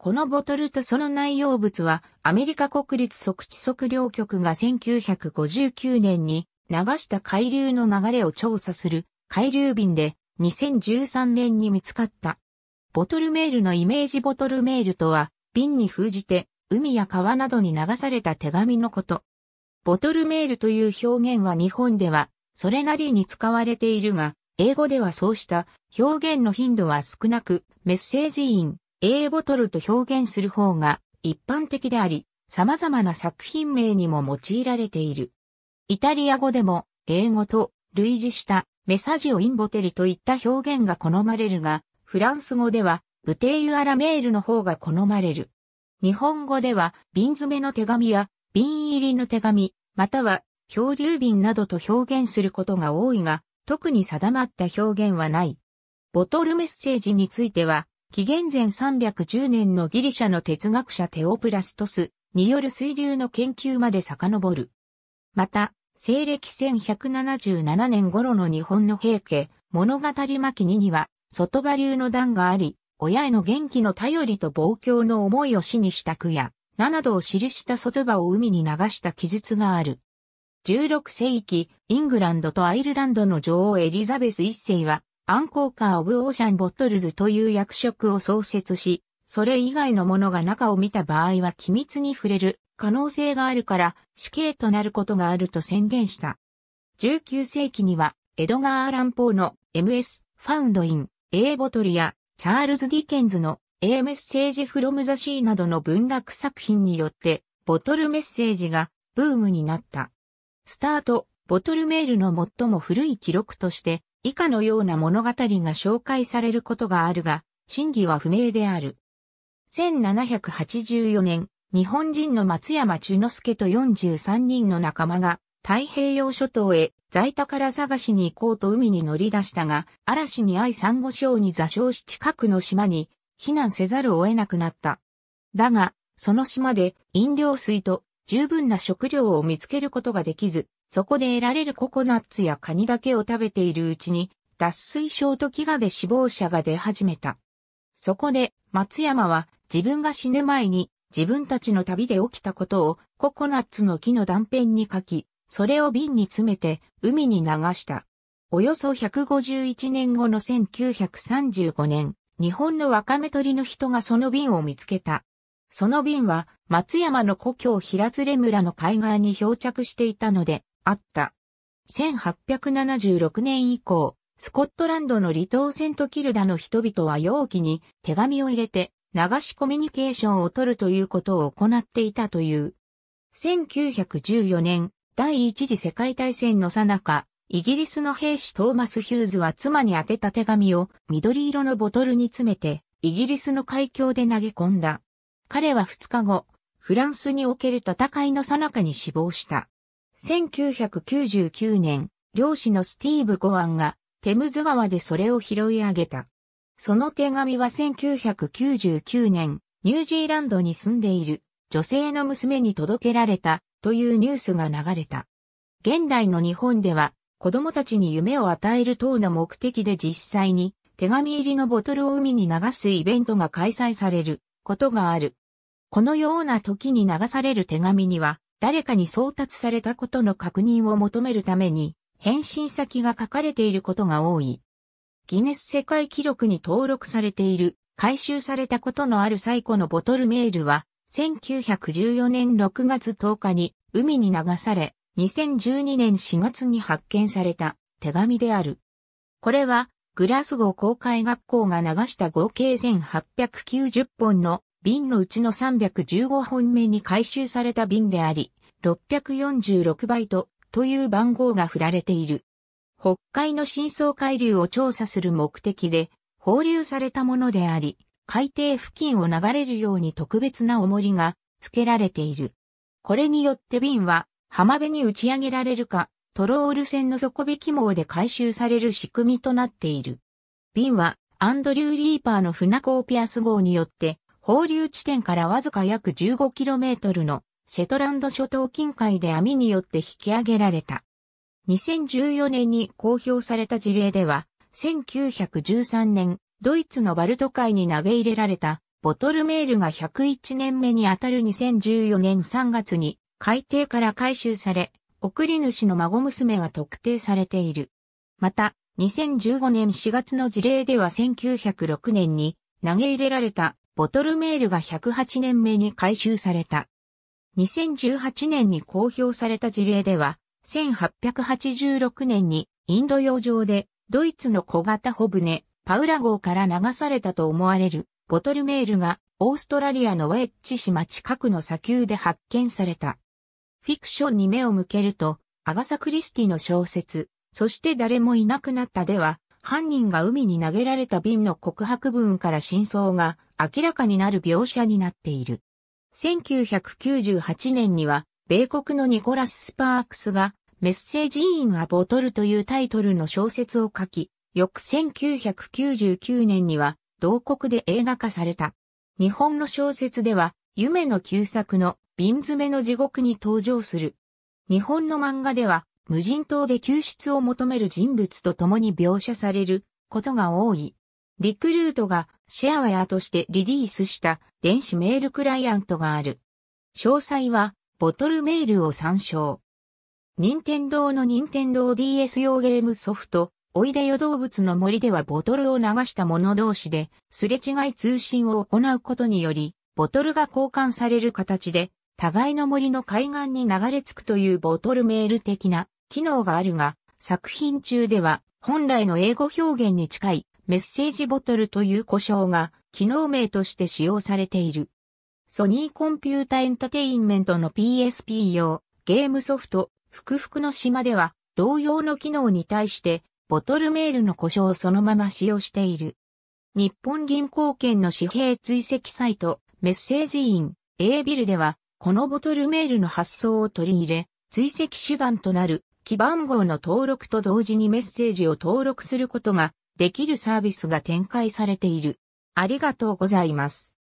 このボトルとその内容物はアメリカ国立測地測量局が1959年に流した海流の流れを調査する海流便で2013年に見つかった。ボトルメールのイメージボトルメールとは瓶に封じて海や川などに流された手紙のこと。ボトルメールという表現は日本ではそれなりに使われているが、英語ではそうした表現の頻度は少なく、メッセージイン、A ボトルと表現する方が一般的であり、様々な作品名にも用いられている。イタリア語でも、英語と類似したメサジオインボテリといった表現が好まれるが、フランス語ではブテイユアラメールの方が好まれる。日本語では瓶詰めの手紙や瓶入りの手紙、または漂流瓶などと表現することが多いが、特に定まった表現はない。ボトルメッセージについては、紀元前310年のギリシャの哲学者テオプラストスによる水流の研究まで遡る。また、西暦1177年頃の日本の平家、物語巻2には、外場流の段があり、親への元気の頼りと望郷の思いを死にした句や、七度を記した外場を海に流した記述がある。16世紀、イングランドとアイルランドの女王エリザベス一世は、アンコーカー・オブ・オーシャン・ボトルズという役職を創設し、それ以外のものが中を見た場合は機密に触れる可能性があるから死刑となることがあると宣言した。19世紀にはエドガー・アラン・ポーの MS ファウンドイン A ボトルやチャールズ・ディケンズの A メッセージフロムザシーなどの文学作品によってボトルメッセージがブームになった。スタート、ボトルメールの最も古い記録として以下のような物語が紹介されることがあるが、真偽は不明である。1784年、日本人の松山中之助と43人の仲間が太平洋諸島へ在宅から探しに行こうと海に乗り出したが、嵐に愛珊瑚礁に座礁し近くの島に避難せざるを得なくなった。だが、その島で飲料水と十分な食料を見つけることができず、そこで得られるココナッツやカニだけを食べているうちに、脱水症と飢餓で死亡者が出始めた。そこで、松山は自分が死ぬ前に自分たちの旅で起きたことをココナッツの木の断片に書き、それを瓶に詰めて海に流した。およそ151年後の1935年、日本の若め鳥の人がその瓶を見つけた。その瓶は松山の故郷平連村の海岸に漂着していたので、あった。1876年以降、スコットランドの離島セントキルダの人々は容器に手紙を入れて流しコミュニケーションを取るということを行っていたという。1914年、第一次世界大戦の最中、イギリスの兵士トーマス・ヒューズは妻に宛てた手紙を緑色のボトルに詰めて、イギリスの海峡で投げ込んだ。彼は2日後、フランスにおける戦いの最中に死亡した。1999年、漁師のスティーブ・ゴアンが、テムズ川でそれを拾い上げた。その手紙は1999年、ニュージーランドに住んでいる女性の娘に届けられたというニュースが流れた。現代の日本では子供たちに夢を与える等の目的で実際に手紙入りのボトルを海に流すイベントが開催されることがある。このような時に流される手紙には誰かに送達されたことの確認を求めるために、返信先が書かれていることが多い。ギネス世界記録に登録されている、回収されたことのある最古のボトルメールは、1914年6月10日に海に流され、2012年4月に発見された手紙である。これは、グラスゴー公開学校が流した合計1890本の瓶のうちの315本目に回収された瓶であり、646バイトという番号が振られている。北海の深層海流を調査する目的で放流されたものであり、海底付近を流れるように特別な重りが付けられている。これによって瓶は浜辺に打ち上げられるか、トロール船の底引き網で回収される仕組みとなっている。瓶はアンドリュー・リーパーの船コーピアス号によって放流地点からわずか約 15km のセトランド諸島近海で網によって引き上げられた。2014年に公表された事例では、1913年、ドイツのバルト海に投げ入れられたボトルメールが101年目にあたる2014年3月に海底から回収され、送り主の孫娘が特定されている。また、2015年4月の事例では1906年に投げ入れられたボトルメールが108年目に回収された。2018年に公表された事例では、1886年にインド洋上でドイツの小型ホブネ、パウラ号から流されたと思われるボトルメールがオーストラリアのウェッジ島近くの砂丘で発見された。フィクションに目を向けると、アガサ・クリスティの小説、そして誰もいなくなったでは、犯人が海に投げられた瓶の告白文から真相が明らかになる描写になっている。1998年には、米国のニコラス・スパークスが、メッセージ・イン・ア・ボトルというタイトルの小説を書き、翌1999年には、同国で映画化された。日本の小説では、夢の旧作の瓶詰めの地獄に登場する。日本の漫画では、無人島で救出を求める人物と共に描写されることが多い。リクルートがシェアウェアとしてリリースした電子メールクライアントがある。詳細はボトルメールを参照。任天堂の任天堂 DS 用ゲームソフト、おいでよ動物の森ではボトルを流した者同士で、すれ違い通信を行うことにより、ボトルが交換される形で、互いの森の海岸に流れ着くというボトルメール的な機能があるが、作品中では本来の英語表現に近いメッセージボトルという呼称が機能名として使用されている。ソニーコンピュータエンタテインメントの PSP 用ゲームソフト、福くの島では同様の機能に対してボトルメールの故障をそのまま使用している。日本銀行券の紙幣追跡サイトメッセージイン A ビルではこのボトルメールの発送を取り入れ追跡手段となる基番号の登録と同時にメッセージを登録することができるサービスが展開されている。ありがとうございます。